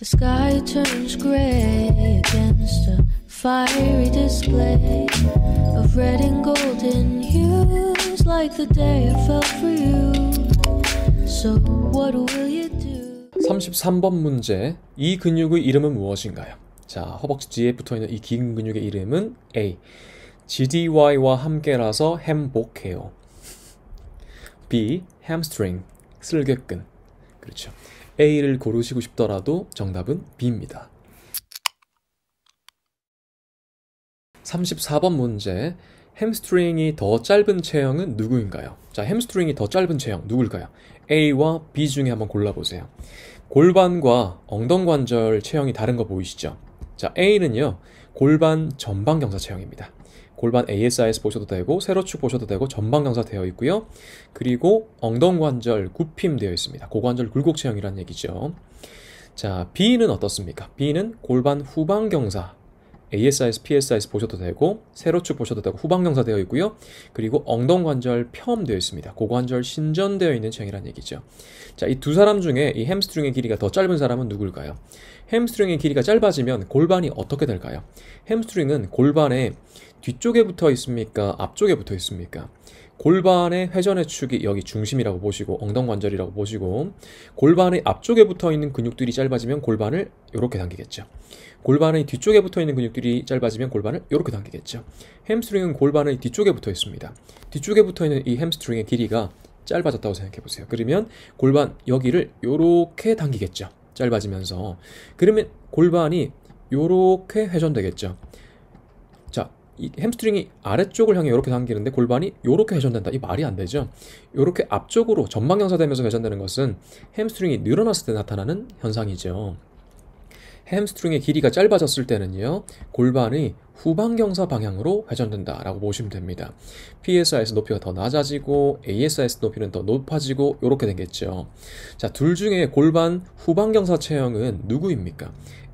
The sky turns gray against a fiery display of red and golden hues, like the day I fell for you. So, what will you do? 33번 문제. 이 근육의 이름은 무엇인가요? 자, 허벅지 뒤에 붙어 있는 이 긴 근육의 이름은 A. GDY와 함께라서 행복해요. B. 햄스트링, 슬개근. 그렇죠. A를 고르시고 싶더라도 정답은 B입니다. 34번 문제. 햄스트링이 더 짧은 체형은 누구인가요? 자, 햄스트링이 더 짧은 체형 누구일까요 A와 B 중에 한번 골라보세요. 골반과 엉덩 관절 체형이 다른 거 보이시죠? 자, A는요, 골반 전방경사 체형입니다. 골반 ASIS 보셔도 되고 세로축 보셔도 되고 전방 경사 되어 있고요. 그리고 엉덩관절 굽힘 되어 있습니다. 고관절 굴곡체형이라는 얘기죠. 자, B는 어떻습니까? B는 골반 후방 경사 ASIS, PSIS 보셔도 되고 세로축 보셔도 되고 후방경사 되어 있고요. 그리고 엉덩관절 폄 되어 있습니다. 고관절 신전되어 있는 체형이란 얘기죠. 자, 이 두 사람 중에 이 햄스트링의 길이가 더 짧은 사람은 누굴까요? 햄스트링의 길이가 짧아지면 골반이 어떻게 될까요? 햄스트링은 골반의 뒤쪽에 붙어 있습니까? 앞쪽에 붙어 있습니까? 골반의 회전의 축이 여기 중심이라고 보시고 엉덩관절이라고 보시고 골반의 앞쪽에 붙어 있는 근육들이 짧아지면 골반을 이렇게 당기겠죠. 골반의 뒤쪽에 붙어 있는 근육들이 짧아지면 골반을 이렇게 당기겠죠. 햄스트링은 골반의 뒤쪽에 붙어 있습니다. 뒤쪽에 붙어 있는 이 햄스트링의 길이가 짧아졌다고 생각해 보세요. 그러면 골반 여기를 이렇게 당기겠죠. 짧아지면서 그러면 골반이 이렇게 회전되겠죠. 자, 이 햄스트링이 아래쪽을 향해 이렇게 당기는데 골반이 이렇게 회전된다. 이 말이 안 되죠. 이렇게 앞쪽으로 전방 형사되면서 회전되는 것은 햄스트링이 늘어났을 때 나타나는 현상이죠. 햄스트링의 길이가 짧아졌을 때는요, 골반이 후방경사 방향으로 회전된다라고 보시면 됩니다. PSIS 높이가 더 낮아지고 ASIS 높이는 더 높아지고 이렇게 되겠죠. 자, 둘 중에 골반 후방경사 체형은 누구입니까?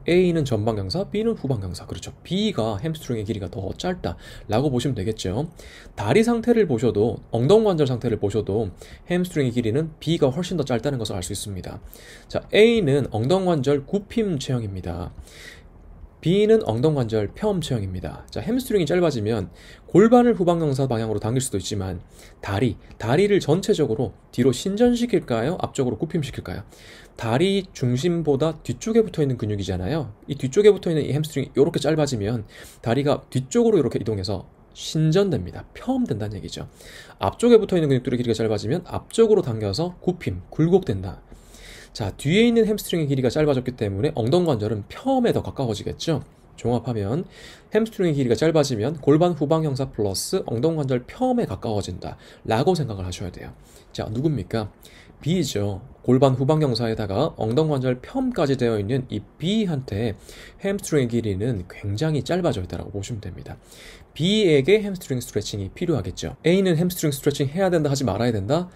A는 전방경사, B는 후방경사. 그렇죠. B가 햄스트링의 길이가 더 짧다. 라고 보시면 되겠죠. 다리 상태를 보셔도, 엉덩 관절 상태를 보셔도 햄스트링의 길이는 B가 훨씬 더 짧다는 것을 알 수 있습니다. 자, A는 엉덩 관절 굽힘 체형입니다. B는 엉덩관절 펴음 체형입니다. 자, 햄스트링이 짧아지면 골반을 후방경사 방향으로 당길 수도 있지만 다리, 다리를 전체적으로 뒤로 신전시킬까요? 앞쪽으로 굽힘시킬까요? 다리 중심보다 뒤쪽에 붙어 있는 근육이잖아요. 이 뒤쪽에 붙어 있는 이 햄스트링이 이렇게 짧아지면 다리가 뒤쪽으로 이렇게 이동해서 신전됩니다. 펴음된다는 얘기죠. 앞쪽에 붙어 있는 근육들의 길이가 짧아지면 앞쪽으로 당겨서 굽힘, 굴곡된다. 자, 뒤에 있는 햄스트링의 길이가 짧아졌기 때문에 엉덩 관절은 펴음에 더 가까워지겠죠. 종합하면 햄스트링의 길이가 짧아지면 골반 후방 형사 플러스 엉덩 관절 펴음에 가까워진다 라고 생각을 하셔야 돼요. 자, 누굽니까? B죠. 골반 후방경사에다가 엉덩관절 폄까지 되어 있는 이 B한테 햄스트링 길이는 굉장히 짧아져 있다고 보시면 됩니다. B에게 햄스트링 스트레칭이 필요하겠죠. A는 햄스트링 스트레칭 해야 된다 하지 말아야 된다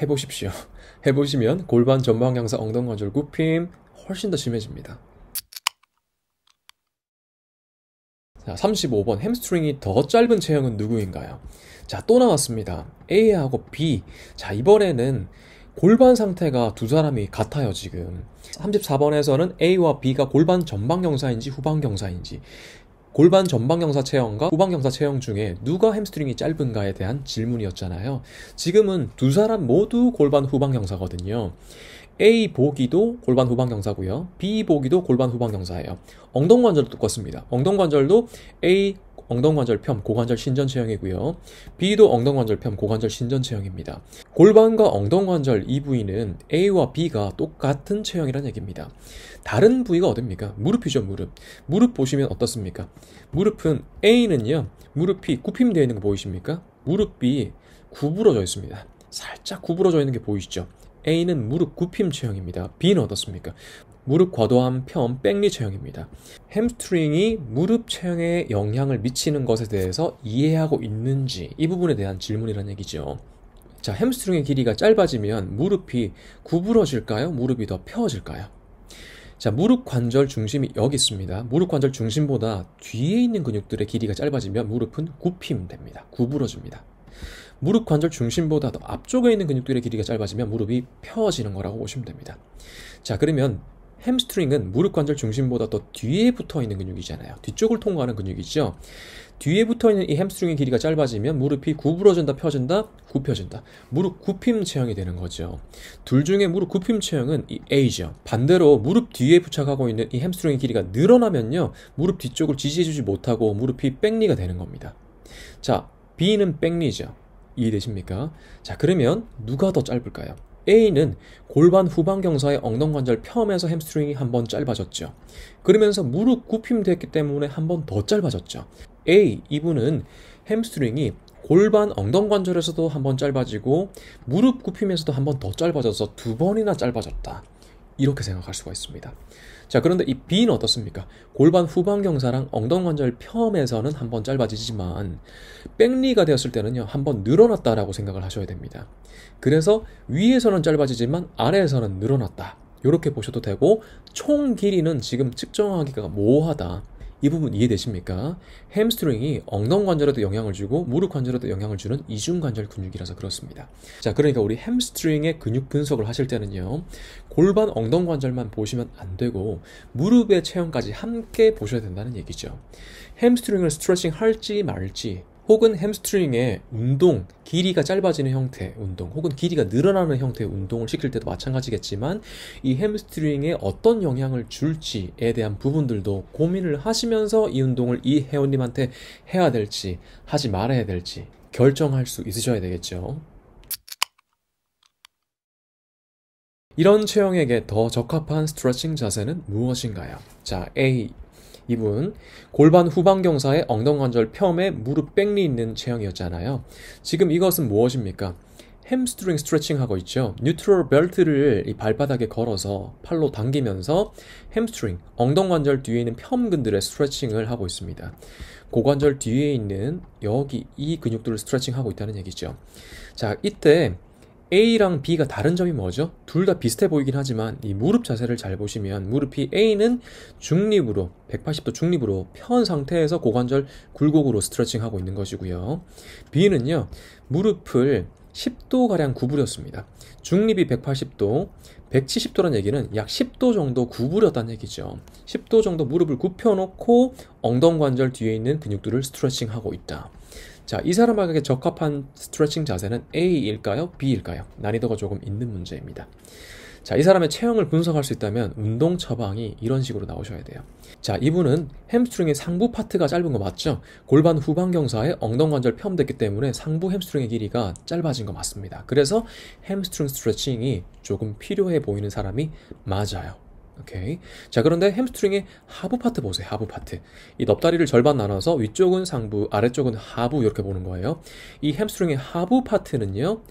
해보십시오. 해보시면 골반 전방경사 엉덩관절 굽힘 훨씬 더 심해집니다. 자, 35번 햄스트링이 더 짧은 체형은 누구인가요? 자, 또 나왔습니다. A하고 B. 자, 이번에는 골반 상태가 두 사람이 같아요, 지금. 34번에서는 A와 B가 골반 전방 경사인지 후방 경사인지 골반 전방 경사 체형과 후방 경사 체형 중에 누가 햄스트링이 짧은가에 대한 질문이었잖아요. 지금은 두 사람 모두 골반 후방 경사거든요. A 보기도 골반 후방 경사고요. B 보기도 골반 후방 경사예요. 엉덩 관절도 똑같습니다. 엉덩 관절도 A 엉덩 관절 편, 고관절 신전체형이고요. B도 엉덩 관절 편, 고관절 신전체형입니다. 골반과 엉덩 관절 이 부위는 A와 B가 똑같은 체형이란 얘기입니다. 다른 부위가 어딥니까? 무릎이죠, 무릎. 무릎 보시면 어떻습니까? 무릎은 A는요, 무릎이 굽힘되어 있는 거 보이십니까? 무릎이 구부러져 있습니다. 살짝 구부러져 있는 게 보이시죠? A는 무릎 굽힘 체형입니다. B는 어떻습니까? 무릎 과도함 편 백리 체형입니다. 햄스트링이 무릎 체형에 영향을 미치는 것에 대해서 이해하고 있는지 이 부분에 대한 질문이란 얘기죠. 자, 햄스트링의 길이가 짧아지면 무릎이 구부러질까요? 무릎이 더 펴질까요? 자, 무릎 관절 중심이 여기 있습니다. 무릎 관절 중심보다 뒤에 있는 근육들의 길이가 짧아지면 무릎은 굽힘 됩니다. 구부러집니다. 무릎 관절 중심보다 더 앞쪽에 있는 근육들의 길이가 짧아지면 무릎이 펴지는 거라고 보시면 됩니다. 자, 그러면 햄스트링은 무릎 관절 중심보다 더 뒤에 붙어 있는 근육이잖아요. 뒤쪽을 통과하는 근육이죠. 뒤에 붙어 있는 이 햄스트링의 길이가 짧아지면 무릎이 구부러진다, 펴진다, 굽혀진다. 무릎 굽힘 체형이 되는 거죠. 둘 중에 무릎 굽힘 체형은 이 A죠. 반대로 무릎 뒤에 부착하고 있는 이 햄스트링의 길이가 늘어나면요. 무릎 뒤쪽을 지지해주지 못하고 무릎이 뺑리가 되는 겁니다. 자, B는 백리죠. 이해되십니까? 자, 그러면 누가 더 짧을까요? A는 골반 후반 경사의 엉덩관절 펴면서 햄스트링이 한 번 짧아졌죠. 그러면서 무릎 굽힘됐기 때문에 한 번 더 짧아졌죠. A 이분은 햄스트링이 골반 엉덩관절에서도 한 번 짧아지고 무릎 굽힘에서도 한 번 더 짧아져서 두 번이나 짧아졌다. 이렇게 생각할 수가 있습니다. 자, 그런데 이 B는 어떻습니까? 골반 후반경사랑 엉덩관절 폄에서는 한번 짧아지지만 백리가 되었을 때는요, 한번 늘어났다라고 생각을 하셔야 됩니다. 그래서 위에서는 짧아지지만 아래에서는 늘어났다. 이렇게 보셔도 되고 총 길이는 지금 측정하기가 모호하다. 이 부분 이해되십니까? 햄스트링이 엉덩 관절에도 영향을 주고 무릎 관절에도 영향을 주는 이중 관절 근육이라서 그렇습니다. 자, 그러니까 우리 햄스트링의 근육 분석을 하실 때는요. 골반 엉덩 관절만 보시면 안 되고 무릎의 체형까지 함께 보셔야 된다는 얘기죠. 햄스트링을 스트레칭 할지 말지 혹은 햄스트링의 운동, 길이가 짧아지는 형태 운동 혹은 길이가 늘어나는 형태의 운동을 시킬 때도 마찬가지겠지만 이 햄스트링에 어떤 영향을 줄지에 대한 부분들도 고민을 하시면서 이 운동을 이 회원님한테 해야 될지 하지 말아야 될지 결정할 수 있으셔야 되겠죠. 이런 체형에게 더 적합한 스트레칭 자세는 무엇인가요? 자, A. 이분 골반 후방경사의 엉덩관절 폄에 무릎 뺑리 있는 체형이었잖아요. 지금 이것은 무엇입니까? 햄스트링 스트레칭 하고 있죠. 뉴트럴 벨트를 이 발바닥에 걸어서 팔로 당기면서 햄스트링, 엉덩관절 뒤에 있는 폄근들의 스트레칭을 하고 있습니다. 고관절 뒤에 있는 여기 이 근육들을 스트레칭 하고 있다는 얘기죠. 자, 이때 A랑 B가 다른 점이 뭐죠? 둘 다 비슷해 보이긴 하지만 이 무릎 자세를 잘 보시면 무릎이 A는 중립으로 180도 중립으로 편 상태에서 고관절 굴곡으로 스트레칭 하고 있는 것이고요. B는요. 무릎을 10도 가량 구부렸습니다. 중립이 180도, 170도란 얘기는 약 10도 정도 구부렸다는 얘기죠. 10도 정도 무릎을 굽혀놓고 엉덩 관절 뒤에 있는 근육들을 스트레칭하고 있다. 자, 이 사람에게 적합한 스트레칭 자세는 A일까요? B일까요? 난이도가 조금 있는 문제입니다. 자, 이 사람의 체형을 분석할 수 있다면 운동 처방이 이런 식으로 나오셔야 돼요. 자, 이분은 햄스트링의 상부 파트가 짧은 거 맞죠? 골반 후방경사에 엉덩관절 폄됐기 때문에 상부 햄스트링의 길이가 짧아진 거 맞습니다. 그래서 햄스트링 스트레칭이 조금 필요해 보이는 사람이 맞아요. 오케이. 자, 그런데 햄스트링의 하부 파트 보세요. 하부 파트. 이 넓다리를 절반 나눠서 위쪽은 상부, 아래쪽은 하부 이렇게 보는 거예요. 이 햄스트링의 하부 파트는요.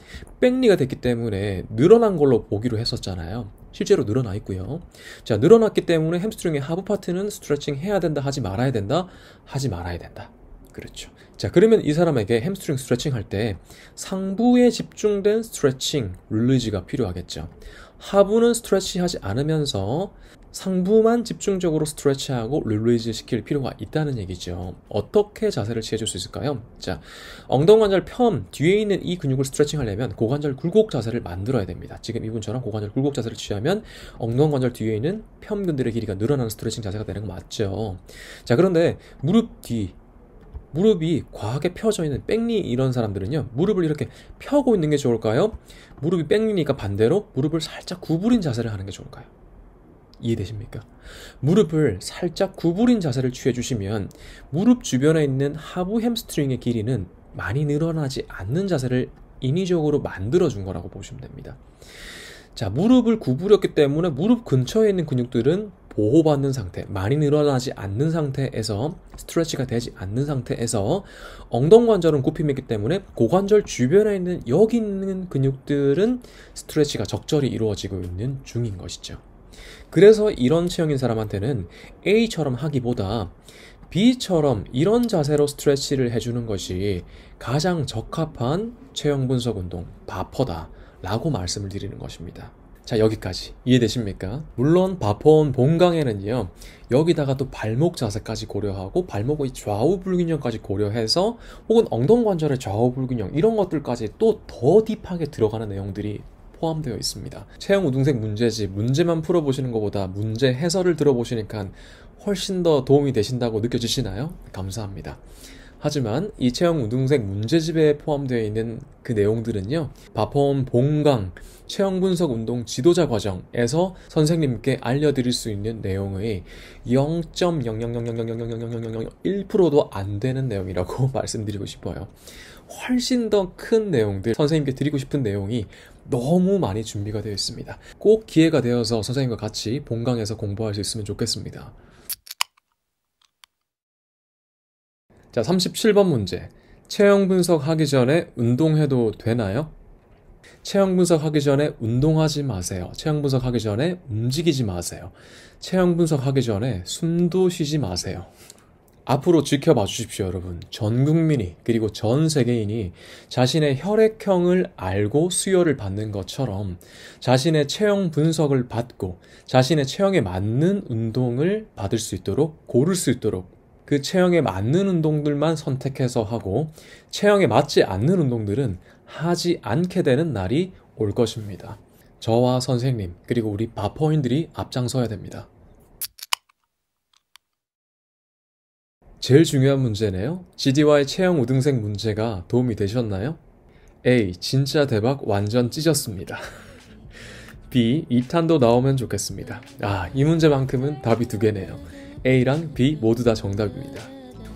백리가 됐기 때문에 늘어난 걸로 보기로 했었잖아요. 실제로 늘어나 있고요. 자, 늘어났기 때문에 햄스트링의 하부 파트는 스트레칭 해야 된다, 하지 말아야 된다, 하지 말아야 된다. 그렇죠. 자, 그러면 이 사람에게 햄스트링 스트레칭 할 때 상부에 집중된 스트레칭 릴리즈가 필요하겠죠. 하부는 스트레치하지 않으면서 상부만 집중적으로 스트레치하고 릴리즈 시킬 필요가 있다는 얘기죠. 어떻게 자세를 취해줄 수 있을까요? 자, 엉덩관절 편 뒤에 있는 이 근육을 스트레칭하려면 고관절 굴곡 자세를 만들어야 됩니다. 지금 이분처럼 고관절 굴곡 자세를 취하면 엉덩관절 뒤에 있는 편근들의 길이가 늘어나는 스트레칭 자세가 되는 거 맞죠. 자, 그런데 무릎 뒤 무릎이 과하게 펴져 있는 뺑니 이런 사람들은요 무릎을 이렇게 펴고 있는 게 좋을까요? 무릎이 뺑니니까 반대로 무릎을 살짝 구부린 자세를 하는 게 좋을까요? 이해되십니까? 무릎을 살짝 구부린 자세를 취해 주시면 무릎 주변에 있는 하부 햄스트링의 길이는 많이 늘어나지 않는 자세를 인위적으로 만들어 준 거라고 보시면 됩니다. 자, 무릎을 구부렸기 때문에 무릎 근처에 있는 근육들은 보호받는 상태, 많이 늘어나지 않는 상태에서 스트레치가 되지 않는 상태에서 엉덩관절은 굽힘이기 때문에 고관절 주변에 있는 여기 있는 근육들은 스트레치가 적절히 이루어지고 있는 중인 것이죠. 그래서 이런 체형인 사람한테는 A처럼 하기보다 B처럼 이런 자세로 스트레치를 해주는 것이 가장 적합한 체형 분석 운동, 바퍼다. 라고 말씀을 드리는 것입니다. 자 여기까지 이해되십니까? 물론 바폰 본강에는요 여기다가 또 발목 자세까지 고려하고 발목의 좌우 불균형까지 고려해서 혹은 엉덩 관절의 좌우 불균형 이런 것들까지 또 더 딥하게 들어가는 내용들이 포함되어 있습니다. 체형 우등색 문제집 문제만 풀어보시는 것보다 문제 해설을 들어보시니까 훨씬 더 도움이 되신다고 느껴지시나요? 감사합니다. 하지만 이채영 우등생 문제집에 포함되어 있는 그 내용들은요. 바펌 봉강 체형 분석 운동 지도자 과정에서 선생님께 알려드릴 수 있는 내용의 0.00000000001%도 안 되는 내용이라고 말씀드리고 싶어요. 훨씬 더 큰 내용들, 선생님께 드리고 싶은 내용이 너무 많이 준비가 되어 있습니다. 꼭 기회가 되어서 선생님과 같이 본강에서 공부할 수 있으면 좋겠습니다. 자, 37번 문제. 체형 분석하기 전에 운동해도 되나요? 체형 분석하기 전에 운동하지 마세요. 체형 분석하기 전에 움직이지 마세요. 체형 분석하기 전에 숨도 쉬지 마세요. 앞으로 지켜봐 주십시오, 여러분. 전 국민이, 그리고 전 세계인이 자신의 혈액형을 알고 수혈을 받는 것처럼 자신의 체형 분석을 받고 자신의 체형에 맞는 운동을 받을 수 있도록 고를 수 있도록 그 체형에 맞는 운동들만 선택해서 하고 체형에 맞지 않는 운동들은 하지 않게 되는 날이 올 것입니다. 저와 선생님, 그리고 우리 바퍼인들이 앞장서야 됩니다. 제일 중요한 문제네요. g d 와 체형 우등생 문제가 도움이 되셨나요? A. 진짜 대박 완전 찢었습니다. B. 2탄도 나오면 좋겠습니다. 아, 이 문제만큼은 답이 두 개네요. A랑 B 모두 다 정답입니다.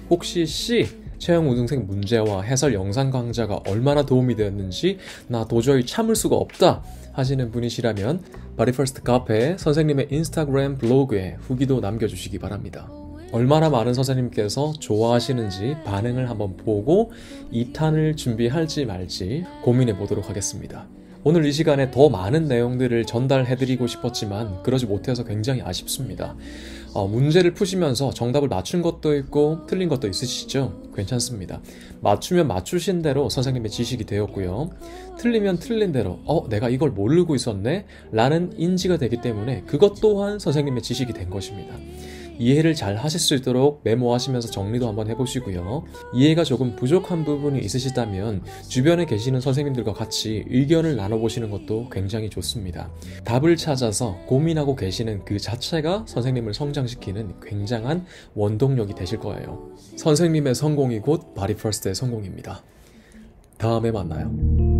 혹시 C 채용 우등생 문제와 해설 영상 강좌가 얼마나 도움이 되었는지 나 도저히 참을 수가 없다 하시는 분이시라면 바리퍼스트 카페 선생님의 인스타그램 블로그에 후기도 남겨주시기 바랍니다. 얼마나 많은 선생님께서 좋아하시는지 반응을 한번 보고 2탄을 준비할지 말지 고민해 보도록 하겠습니다. 오늘 이 시간에 더 많은 내용들을 전달해드리고 싶었지만 그러지 못해서 굉장히 아쉽습니다. 어, 문제를 푸시면서 정답을 맞춘 것도 있고 틀린 것도 있으시죠? 괜찮습니다. 맞추면 맞추신 대로 선생님의 지식이 되었고요. 틀리면 틀린 대로 어 내가 이걸 모르고 있었네 라는 인지가 되기 때문에 그것 또한 선생님의 지식이 된 것입니다. 이해를 잘 하실 수 있도록 메모하시면서 정리도 한번 해보시고요. 이해가 조금 부족한 부분이 있으시다면 주변에 계시는 선생님들과 같이 의견을 나눠보시는 것도 굉장히 좋습니다. 답을 찾아서 고민하고 계시는 그 자체가 선생님을 성장시키는 굉장한 원동력이 되실 거예요. 선생님의 성공이 곧 바리퍼스트의 성공입니다. 다음에 만나요.